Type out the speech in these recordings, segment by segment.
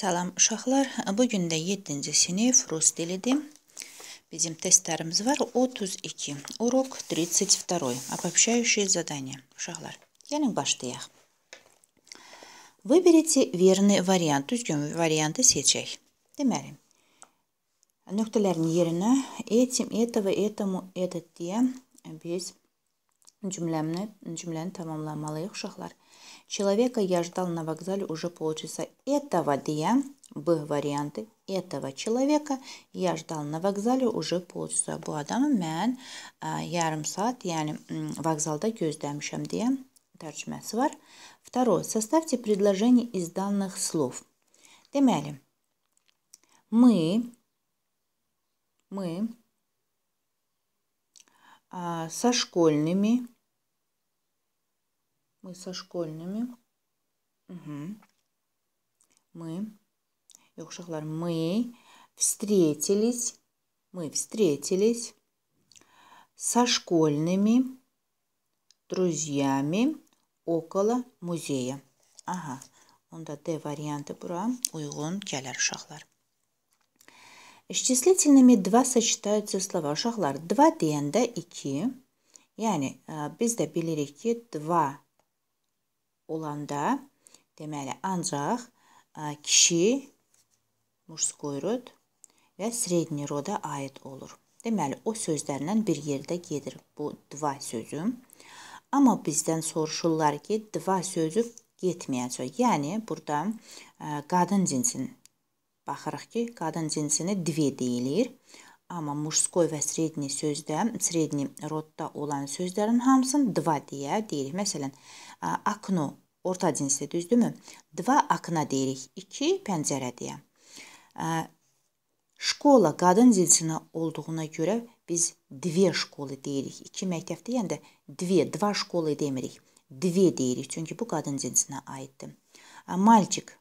Salam uşaqlar, bu gün də 7-ci sinif rus dilidir. Bizim testlərimiz var. 32. Урок 32. Обобщающие задания. Uşaqlar, gəlin başlayaq. Выберите верный вариант. Düzgün variantı seçək. Deməli, nöqtələrin yerinə etim, этого, этому, этот deyə biz Cümləmini, cümləni tamamlamalıyıq uşaqlar. Человека я ждал на вокзале уже полчаса. Этого дня, Б варианты, этого человека я ждал на вокзале уже полчаса. Bu adamı mən ə, yarım saat, yəni vokzalda gözləmişəm deyə tərcüməsi var. Второе. Составьте предложение из данных слов. Deməli, мы, мы а, со школьными. Мы со школьными. Угу. Мы. Йокшахлар, мы встретились. Мы встретились со школьными друзьями около музея. Ага. Онда D варианты bura uyğun gələr uşaqlar. İşçislitelnimi 2 səcətəyəcə slova uşaqlar. 2 deyəndə 2. Yəni, biz də bilirik ki, 2 olanda, deməli, ancaq kişi, murskoy rod və sredni roda aid olur. Deməli, o sözlərlə bir yerdə gedir bu 2 sözü. Amma bizdən soruşurlar ki, 2 sözü getməyəcək. Yəni, burada qadın cinsin Baxırıq ki, qadın cinsinə dvi deyilir. Amma muşskoy və sredni sözdə, sredni rodda olan sözlərin hamısını dva deyə deyirik. Məsələn, akno orta cinsdə, düzdürmü? Dva akna deyirik. 2 pəncərə deyə. Şkola qadın cinsinə olduğuna görə biz dve şkola deyirik. 2 məktəbdə, yəni də dve, dva şkola demirik. Dve deyirik. Çünki bu qadın cinsinə aiddir. Malcik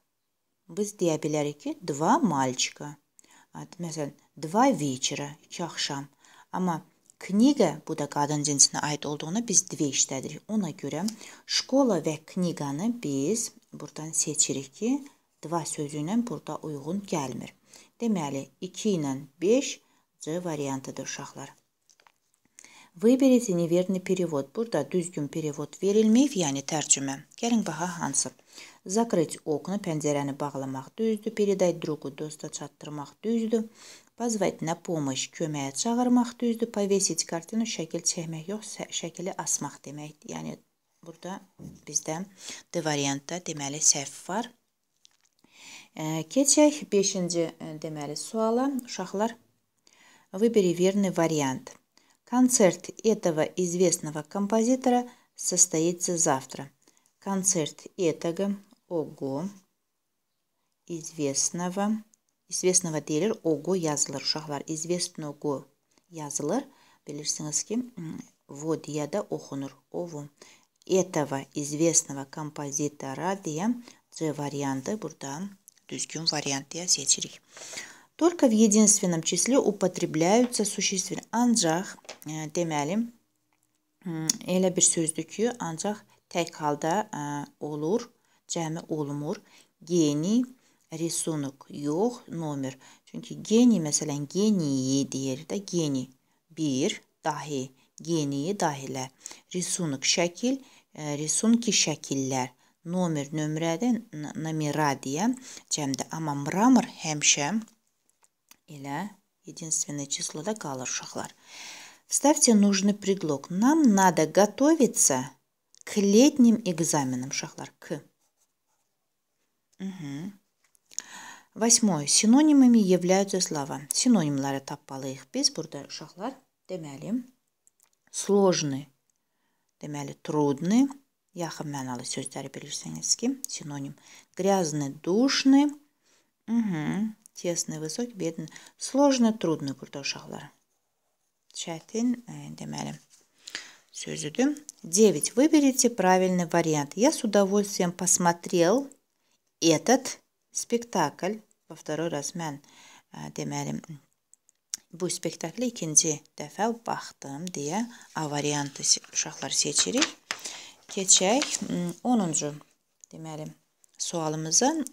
biz deyə bilərik ki, dva malchika. Məsələn, dva вечера iki axşam. Amma Kniga bu da qadın cinsinə aid olduğunu biz dvi işlədirik. Ona görə şkola və kniqanı biz burdan seçirik ki, dva sözü ilə burada uyğun gəlmir. Deməli, 2 ilə 5 C variantıdır uşaqlar. Выберите неверный перевод. Burada düzgün перевод verilməyib, yəni tərcümə. Gəlin baxa hansı. Закрыть окна, pəncərəni bağlamaq düzdür. Передать другу, dosta çatdırmaq düzdür. Позвать на помощь, köməyə çağırmaq düzdür. Повесить картину, şəkil çəkmək yox, şəkili asmaq deməkdir. Yəni burada bizdə D variantda deməli səhv var. Keçək 5-ci deməli suala. Uşaqlar, выбери верный вариант. Концерт этого известного композитора состоится завтра. Концерт этого, ого, известного, известного делер, ого, язылар ушақлар, известного язылыр, білерсіңіз вот я да оқыныр, ову Этого известного композитора дия, G варианты, burada düzgün variant diye seçirik. Только в единственном числе упоtrебляются существенно. Ancaq, deməli, elə bir sözdür ki, ancaq tək halda ə, olur, cəmi olmur. Geni, risunuk yox, nomer. Çünki geni məsələn geniyi deyir də geni 1 dahi, geniyi dahilə. Risunuk şəkil, ə, risunki şəkillər. Nomer nömrədən namira deyə cəmdə. Amma mramor həmişə или единственное число, да, шахлар. ставьте нужный предлог. Нам надо готовиться к летним экзаменам шахлар. К. Угу. Восьмое. Синонимами являются слова. синоним Синонимлары таппалы их без бурда шахлар. Демяли. Сложный. Демяли трудный. Яқын мәналы сөздері білірсеңізге синоним. Грязный, душный. Угу тесный, высокий, бедный, сложно, трудно burada uşaqlar. Çətin, deməli, sözüdür. 9. Выберите правильный вариант. Я с удовольствием посмотрел этот спектакль. Во второй раз mən, deməli, bu spektakli ikinci dəfə baxdım deyə A variantı uşaqlar seçirik. Keçək 10-cu deməli sualımızın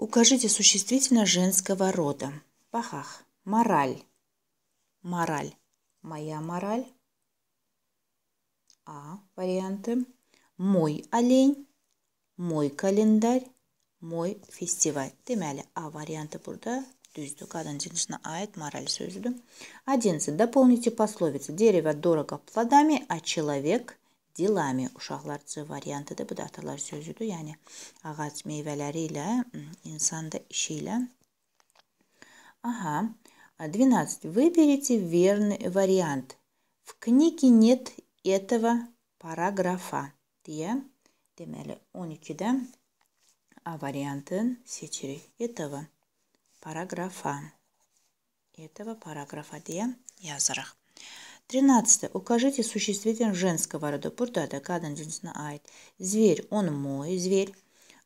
Укажите существительное женского рода. Пахах. Мораль. Мораль. Моя мораль. А. Варианты. Мой олень. Мой календарь. Мой фестиваль. Демәлі А варианты burada düzdü. Kadıncılışına ait moral sözüdü. Одиннадцать. Дополните пословицу. Дерево дорого плодами, а человек dilami uşaqlarcı variantı da bu da atalar sözüdür. Yəni ağac meyvələri ilə insan da işi ilə. Aha. 12. Выберите верный вариант. В книге нет этого paragrafa deyə deməli 12-də A variantını seçirik. Этого paragrafa. Этого paragrafa deyə yazırıq. Тринадцатое. Укажите существительный женского рода. Бурдата кадензинсна айт. Зверь, он мой, зверь.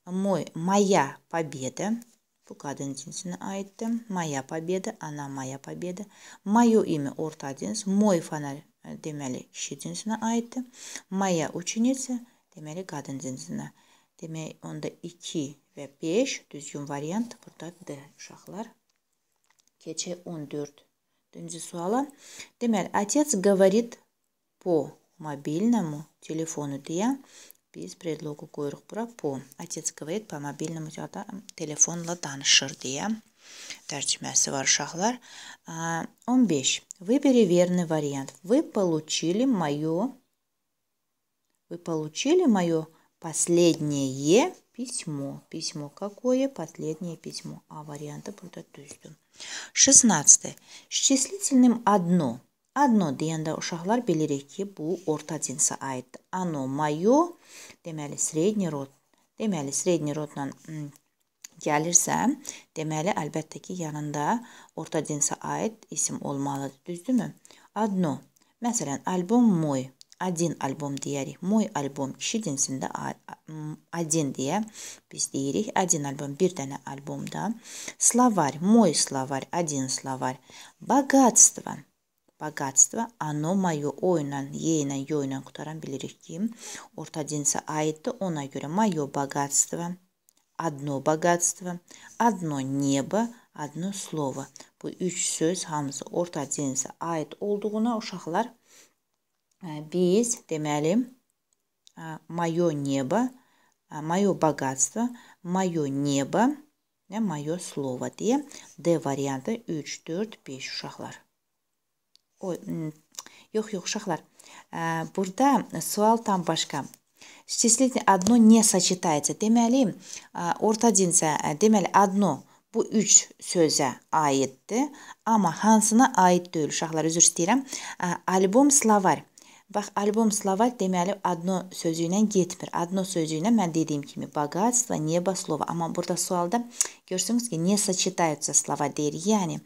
Мой, моя победа. Пукадензинсна айт. Моя победа, она моя победа. Мое имя Ортадинс. Мой фонарь. Э, Демели щитинсна айт. Моя ученица. Demeli qadıncinsinə. Demək, onda 2 və 5 düzgün variant burada D uşaqlar. Keçək 14. Дөнья суала. Демәк, отец говорит по мобильному телефону дия. Без предлогу койрык бура по. Отец говорит по мобильному телефонла танышыр дия. Тәрҗемәсе бар шахлар. 15. А, Выбери верный вариант. Вы получили мое Вы получили мое последнее Письмо. Письмо какое? Последнее письмо. А варианты burada düzdür. 16. Счислительным одно. Adno deyəndə uşaqlar bilirik ki, bu orta cinsə aiddir. Ano, mayo, deməli, srednyi rod. Deməli, srednyi rodla gəlirsə, deməli, əlbəttə ki, yanında orta cinsə aid isim olmalıdır, düzdürmü? Adno. Məsələn, album moy. один albom diyerik. Moy albom kişidinsində один deyə biz deyirik. Один albom bir dənə albomda. Словарь, мой словарь, один словарь. Богатство. Богатство, оно мое о ilə, ye ilə, yo ilə qutaran bilirik ki, orta cinsə aiddir. Ona görə мое богатство, одно богатство, одно небо, одно слово. Bu üç söz hamısı orta cinsə aid olduğuna uşaqlar biz deməli moyo neba, moyo bogatstvo, moyo neba və moyo slovo deyə D variantı 3, 4, 5 uşaqlar. O, yox, yox uşaqlar. Burada sual tam başqa. Числительное одно не сочетается. Deməli, orta cinsə, deməli, одно bu üç sözə aiddir, amma hansına aid deyil uşaqlar, üzr istəyirəm. Albom slovar. Bax, albom-slovat deməli adno sözü ilə getmir. Adno sözü ilə mən dediyim kimi богатство, небо, слово. Amma burada sualda görsünüz ki, niyə сочетаются slova deyir. Yəni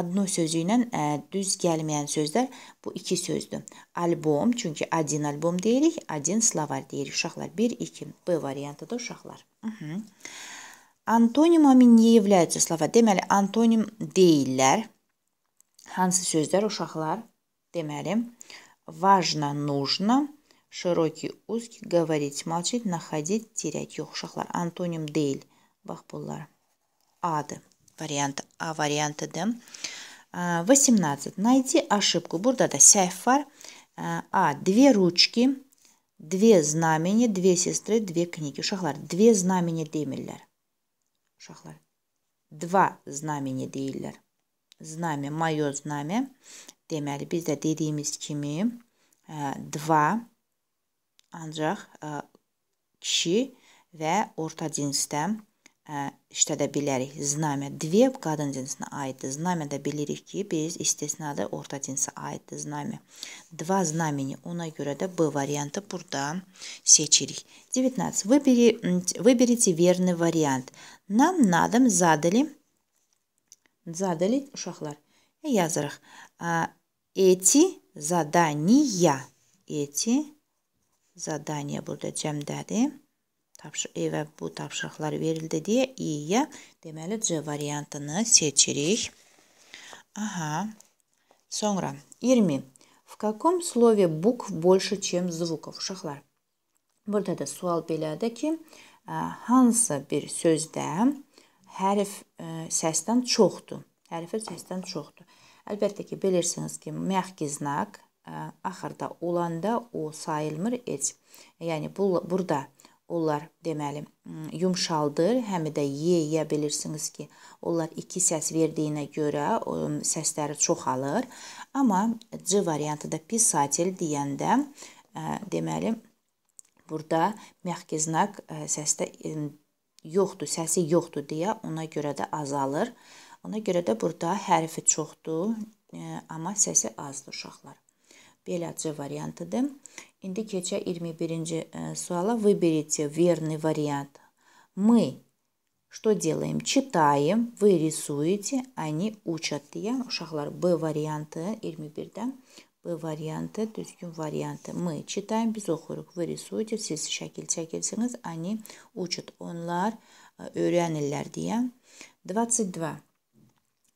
adno sözü ilə ə, e, düz gəlməyən sözlər bu iki sözdür. Albom, çünki один albom deyirik, один словарь deyirik. Uşaqlar 1 2 B variantı da uşaqlar. Mhm. Antonimami не являются slova. Deməli antonim deyillər. Hansı sözlər uşaqlar? Deməli, важно, нужно, широкий, узкий, говорить, молчать, находить, терять. Юх шахлар. Антоним дейл. Бахпуллар. Ады. Вариант А, вариант Д. 18. А, Найди ошибку. Бурдада. Сяйф фар. А, а. Две ручки. Две знамени, две сестры, две книги. Шахлар. Две знамени демиллер. Шахлар. Два знамени дейлер. Знамя, мое знамя. Deməli, biz də dediyimiz kimi 2 e, ancaq ə, e, kişi və orta cinsdə ə, e, işlədə bilərik. Znamya 2 qadın cinsinə aiddir. Znamya da bilirik ki, biz istisnadır, orta cinsə aiddir znamya. 2 znameni ona görə də B variantı burada seçirik. 19. Выбери, выберите верный вариант. Нам надым задали задали uşaqlar. Yazırıq. Eti zadaniya. Eti zadaniya burada cəmdədir. Tapşı evə bu tapşırıqlar verildi deyə iyə deməli C variantını seçirik. Aha. Sonra 20. В каком слове букв больше, чем звуков? Uşaqlar. Burada da sual belədir ki, hansı bir sözdə hərf ə, səsdən çoxdur? Hərfi səsdən çoxdur. Əlbəttə ki, bilirsiniz ki, məxki znak ə, e, axırda olanda o sayılmır heç. Yəni bu burada onlar deməli yumşaldır, həm də yeyə bilirsiniz ki, onlar iki səs verdiyinə görə ə, səsləri çoxalır. Amma C variantı da pisatel deyəndə ə, e, deməli burada məxki znak ə, e, səsdə ə, yoxdur, səsi yoxdur deyə ona görə də azalır. Ə, Ona görə də burada hərfi çoxdur, e, amma səsi azdır uşaqlar. Belə C variantıdır. İndi keçək 21-ci e, suala. Выберите верный вариант. Мы что делаем? Читаем, вы рисуете, они учат. Deyən uşaqlar B variantı 21-də B variantı düzgün variantı. Мы читаем, biz oxuyuruq. Вы рисуете, siz şəkil çəkirsiniz. Они учат. Onlar э, öyrənirlər deyə. 22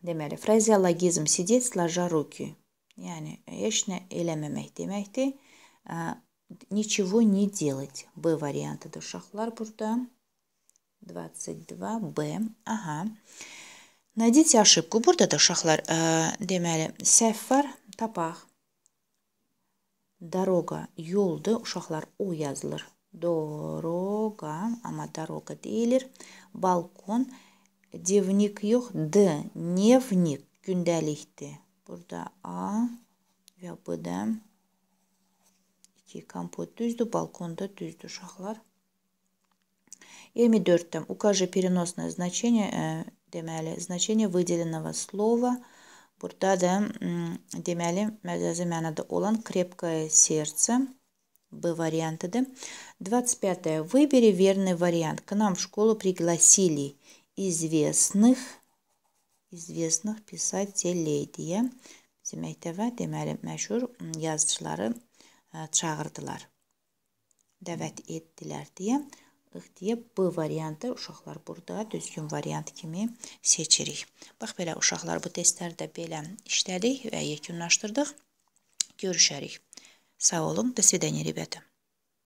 Deməli, frazeologizm sидеть сложа руки. Yəni heç nə eləməmək deməkdir. Ничего не делать. B variantıdır uşaqlar burada. 22B. Aha. Найдите ошибку. Burada da uşaqlar, ə, э, deməli, səhv var. Tapaq. Дорога yoldur. Uşaqlar o yazılır. Дорога, amma дорога deyilir. Balkon Devnik yok. D. Nevnik gündelikti. бурда а я буду de iki kompot düzdü. Balkonda düzdü uşaqlar. 24. Укажи переносное значение, демели, значение выделенного слова. бурда да demeli məcazi mənada олан крепкое сердце. Б вариант. пятое Выбери верный вариант. К нам в школу пригласили известных, извestных pisateley deyə bizim məktəbə deməli məşhur yazıçıları э, çağırdılar. Dəvət etdilər deyə deyə B variantı uşaqlar burada düzgün variant kimi seçirik. Bax belə uşaqlar bu testləri də belə işlədik və yekunlaşdırdıq. Görüşərik. Sağ olun. До свидания, ребята.